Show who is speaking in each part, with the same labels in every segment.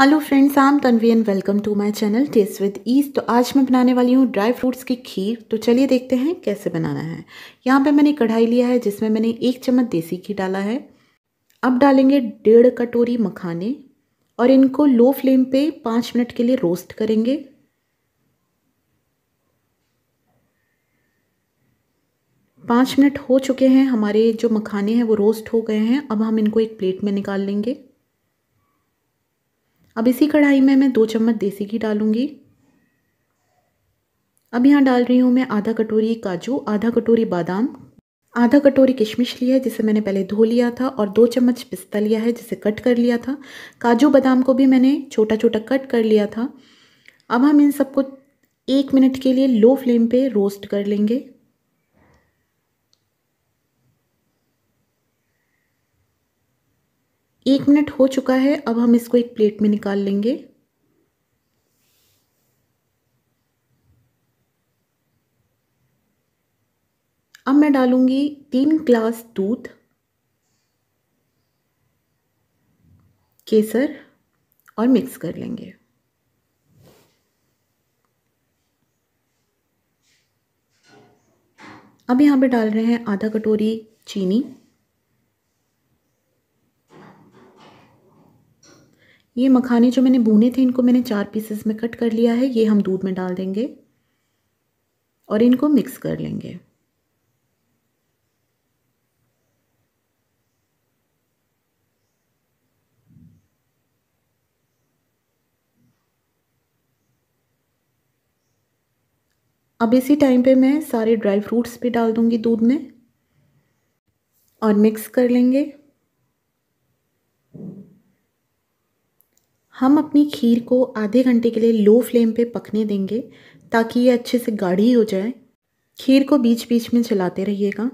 Speaker 1: hello friends I'm Tanvi and welcome to my channel taste with east तो आज मैं बनाने वाली हूँ ड्राई फ्रूट्स की खीर तो चलिए देखते हैं कैसे बनाना है यहाँ पे मैंने कढ़ाई लिया है जिसमें मैंने एक चम्मच देसी घी डाला है अब डालेंगे डेढ़ कटोरी मखाने और इनको लो फ्लेम पे पाँच मिनट के लिए रोस्ट करेंगे पाँच मिनट हो चुके हैं हमारे जो मखाने हैं वो रोस्ट हो गए हैं अब हम इनको एक प्लेट में निकाल लेंगे अब इसी कढ़ाई में मैं दो चम्मच देसी घी डालूँगी अब यहाँ डाल रही हूँ मैं आधा कटोरी काजू आधा कटोरी बादाम आधा कटोरी किशमिश लिया है जिसे मैंने पहले धो लिया था और दो चम्मच पिस्ता लिया है जिसे कट कर लिया था काजू बादाम को भी मैंने छोटा छोटा कट कर लिया था अब हम इन सबको एक मिनट के लिए लो फ्लेम पे रोस्ट कर लेंगे एक मिनट हो चुका है अब हम इसको एक प्लेट में निकाल लेंगे अब मैं डालूंगी तीन ग्लास दूध केसर और मिक्स कर लेंगे अब यहाँ पे डाल रहे हैं आधा कटोरी चीनी ये मखाने जो मैंने भुने थे इनको मैंने चार पीसेस में कट कर लिया है ये हम दूध में डाल देंगे और इनको मिक्स कर लेंगे अब इसी टाइम पे मैं सारे ड्राई फ्रूट्स भी डाल दूंगी दूध में और मिक्स कर लेंगे हम अपनी खीर को आधे घंटे के लिए लो फ्लेम पे पकने देंगे ताकि ये अच्छे से गाढ़ी हो जाए खीर को बीच बीच में चलाते रहिएगा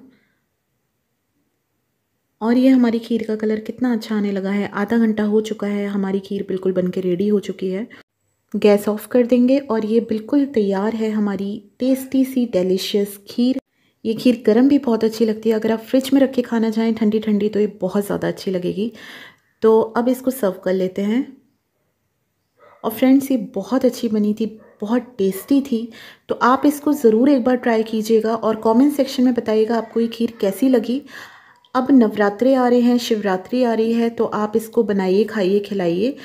Speaker 1: और ये हमारी खीर का कलर कितना अच्छा आने लगा है आधा घंटा हो चुका है हमारी खीर बिल्कुल बन के रेडी हो चुकी है गैस ऑफ कर देंगे और ये बिल्कुल तैयार है हमारी टेस्टी सी डेलीशियस खीर ये खीर गर्म भी बहुत अच्छी लगती है अगर आप फ्रिज में रख के खाना चाहें ठंडी ठंडी तो ये बहुत ज़्यादा अच्छी लगेगी तो अब इसको सर्व कर लेते हैं और फ्रेंड्स ये बहुत अच्छी बनी थी बहुत टेस्टी थी तो आप इसको ज़रूर एक बार ट्राई कीजिएगा और कमेंट सेक्शन में बताइएगा आपको ये खीर कैसी लगी अब नवरात्रे आ रहे हैं शिवरात्रि आ रही है तो आप इसको बनाइए खाइए खिलाइए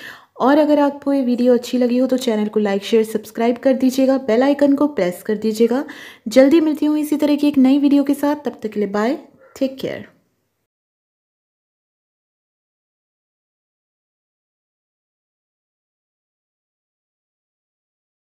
Speaker 1: और अगर आपको ये वीडियो अच्छी लगी हो तो चैनल को लाइक शेयर सब्सक्राइब कर दीजिएगा बेल आइकन को प्रेस कर दीजिएगा जल्दी मिलती हूँ इसी तरह की एक नई वीडियो के साथ तब तक के लिए बाय टेक केयर